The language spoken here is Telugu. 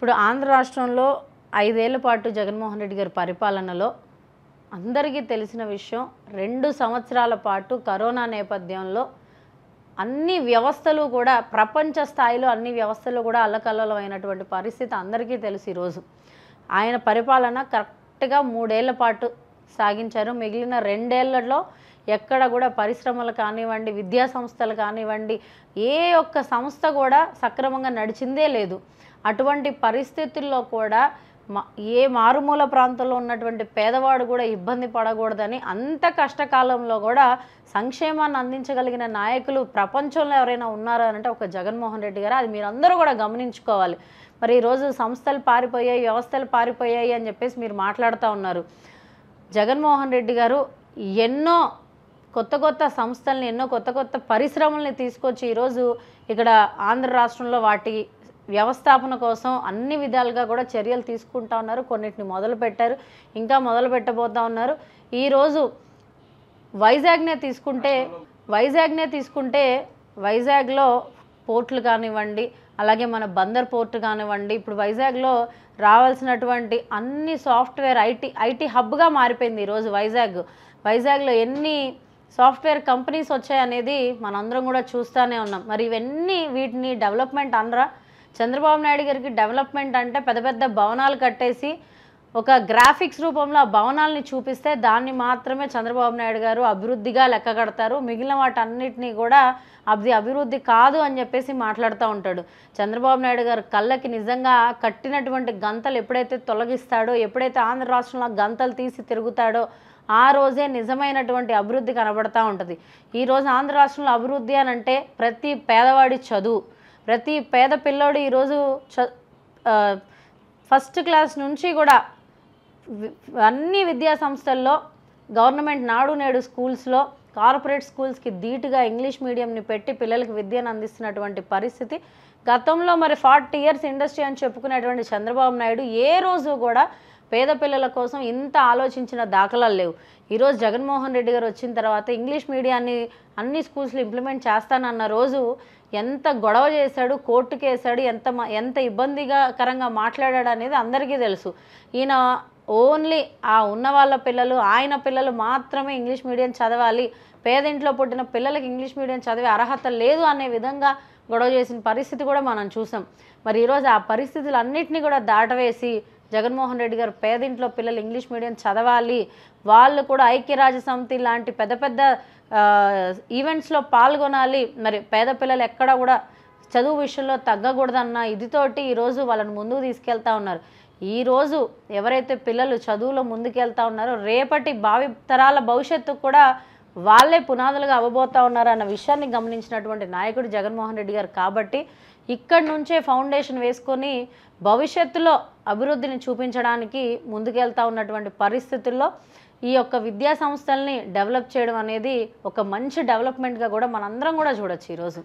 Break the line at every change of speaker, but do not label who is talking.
ఇప్పుడు ఆంధ్ర రాష్ట్రంలో ఐదేళ్ల పాటు జగన్మోహన్ రెడ్డి గారి పరిపాలనలో అందరికీ తెలిసిన విషయం రెండు సంవత్సరాల పాటు కరోనా నేపథ్యంలో అన్ని వ్యవస్థలు కూడా ప్రపంచ స్థాయిలో అన్ని వ్యవస్థలు కూడా అయినటువంటి పరిస్థితి అందరికీ తెలుసు ఈరోజు ఆయన పరిపాలన కరెక్ట్గా మూడేళ్ల పాటు సాగించారు మిగిలిన రెండేళ్లలో ఎక్కడ కూడా పరిశ్రమలు కానివ్వండి విద్యా సంస్థలు కానివ్వండి ఏ ఒక్క సంస్థ కూడా సక్రమంగా నడిచిందే లేదు అటువంటి పరిస్థితుల్లో కూడా ఏ మారుమూల ప్రాంతంలో ఉన్నటువంటి పేదవాడు కూడా ఇబ్బంది పడకూడదని అంత కష్టకాలంలో కూడా సంక్షేమాన్ని అందించగలిగిన నాయకులు ప్రపంచంలో ఎవరైనా ఉన్నారా అంటే ఒక జగన్మోహన్ రెడ్డి గారు అది మీరందరూ కూడా గమనించుకోవాలి మరి ఈరోజు సంస్థలు పారిపోయాయి వ్యవస్థలు పారిపోయాయి అని చెప్పేసి మీరు మాట్లాడుతూ ఉన్నారు జగన్మోహన్ రెడ్డి గారు ఎన్నో కొత్త కొత్త సంస్థల్ని ఎన్నో కొత్త కొత్త పరిశ్రమల్ని తీసుకొచ్చి ఈరోజు ఇక్కడ ఆంధ్ర రాష్ట్రంలో వాటి వ్యవస్థాపన కోసం అన్ని విధాలుగా కూడా చర్యలు తీసుకుంటా ఉన్నారు కొన్నిటిని మొదలు పెట్టారు ఇంకా మొదలు పెట్టబోతా ఉన్నారు ఈరోజు వైజాగ్నే తీసుకుంటే వైజాగ్నే తీసుకుంటే వైజాగ్లో పోర్టులు కానివ్వండి అలాగే మన బందర్ పోర్ట్ కానివ్వండి ఇప్పుడు వైజాగ్లో రావాల్సినటువంటి అన్ని సాఫ్ట్వేర్ ఐటీ ఐటీ హబ్గా మారిపోయింది ఈరోజు వైజాగ్ వైజాగ్లో ఎన్ని సాఫ్ట్వేర్ కంపెనీస్ వచ్చాయనేది మనందరం కూడా చూస్తూనే ఉన్నాం మరి ఇవన్నీ వీటిని డెవలప్మెంట్ అనరా చంద్రబాబు నాయుడు గారికి డెవలప్మెంట్ అంటే పెద్ద పెద్ద భవనాలు కట్టేసి ఒక గ్రాఫిక్స్ రూపంలో ఆ భవనాలని చూపిస్తే దాన్ని మాత్రమే చంద్రబాబు నాయుడు గారు అభివృద్ధిగా లెక్క కడతారు మిగిలిన వాటన్నిటినీ కూడా అది అభివృద్ధి కాదు అని చెప్పేసి మాట్లాడుతూ ఉంటాడు చంద్రబాబు నాయుడు గారు కళ్ళకి నిజంగా కట్టినటువంటి గంతలు ఎప్పుడైతే తొలగిస్తాడో ఎప్పుడైతే ఆంధ్ర రాష్ట్రంలో గంతలు తీసి తిరుగుతాడో ఆ రోజే నిజమైనటువంటి అభివృద్ధి కనబడతా ఉంటుంది ఈరోజు ఆంధ్ర రాష్ట్రంలో అభివృద్ధి అని అంటే ప్రతి పేదవాడి చదువు ప్రతి పేద పిల్లోడు ఈరోజు చ ఫస్ట్ క్లాస్ నుంచి కూడా అన్ని విద్యా సంస్థల్లో గవర్నమెంట్ నాడు నేడు స్కూల్స్లో కార్పొరేట్ స్కూల్స్కి ధీటుగా ఇంగ్లీష్ మీడియంని పెట్టి పిల్లలకి విద్యను అందిస్తున్నటువంటి పరిస్థితి గతంలో మరి ఫార్టీ ఇయర్స్ ఇండస్ట్రీ అని చెప్పుకునేటువంటి చంద్రబాబు నాయుడు ఏ రోజు కూడా పేద పిల్లల కోసం ఇంత ఆలోచించిన దాఖలాలు లేవు ఈరోజు జగన్మోహన్ రెడ్డి గారు వచ్చిన తర్వాత ఇంగ్లీష్ మీడియాన్ని అన్ని స్కూల్స్లో ఇంప్లిమెంట్ చేస్తానన్న రోజు ఎంత గొడవ చేశాడు కోర్టుకు వేశాడు ఎంత ఎంత ఇబ్బందిగా కరంగా మాట్లాడాడు అనేది అందరికీ తెలుసు ఈయన ఓన్లీ ఆ ఉన్న వాళ్ళ పిల్లలు ఆయన పిల్లలు మాత్రమే ఇంగ్లీష్ మీడియం చదవాలి పేదింట్లో పుట్టిన పిల్లలకి ఇంగ్లీష్ మీడియం చదివే అర్హత లేదు అనే విధంగా గొడవ చేసిన పరిస్థితి కూడా మనం చూసాం మరి ఈరోజు ఆ అన్నింటినీ కూడా దాటవేసి జగన్మోహన్ రెడ్డి గారు పేదింట్లో పిల్లలు ఇంగ్లీష్ మీడియం చదవాలి వాళ్ళు కూడా ఐక్యరాజ్య సమితి లాంటి పెద్ద పెద్ద ఈవెంట్స్లో పాల్గొనాలి మరి పేద పిల్లలు ఎక్కడ కూడా చదువు విషయంలో తగ్గకూడదన్న ఇదితోటి ఈరోజు వాళ్ళని ముందుకు తీసుకెళ్తా ఉన్నారు ఈరోజు ఎవరైతే పిల్లలు చదువులో ముందుకెళ్తా ఉన్నారో రేపటి భావి తరాల భవిష్యత్తు కూడా వాళ్ళే పునాదులుగా అవ్వబోతా ఉన్నారన్న విషయాన్ని గమనించినటువంటి నాయకుడు జగన్మోహన్ రెడ్డి గారు కాబట్టి ఇక్కడి నుంచే ఫౌండేషన్ వేసుకొని భవిష్యత్తులో అభివృద్ధిని చూపించడానికి ముందుకెళ్తా ఉన్నటువంటి పరిస్థితుల్లో ఈ యొక్క విద్యా సంస్థల్ని డెవలప్ చేయడం అనేది ఒక మంచి డెవలప్మెంట్గా కూడా మనందరం కూడా చూడొచ్చు ఈరోజు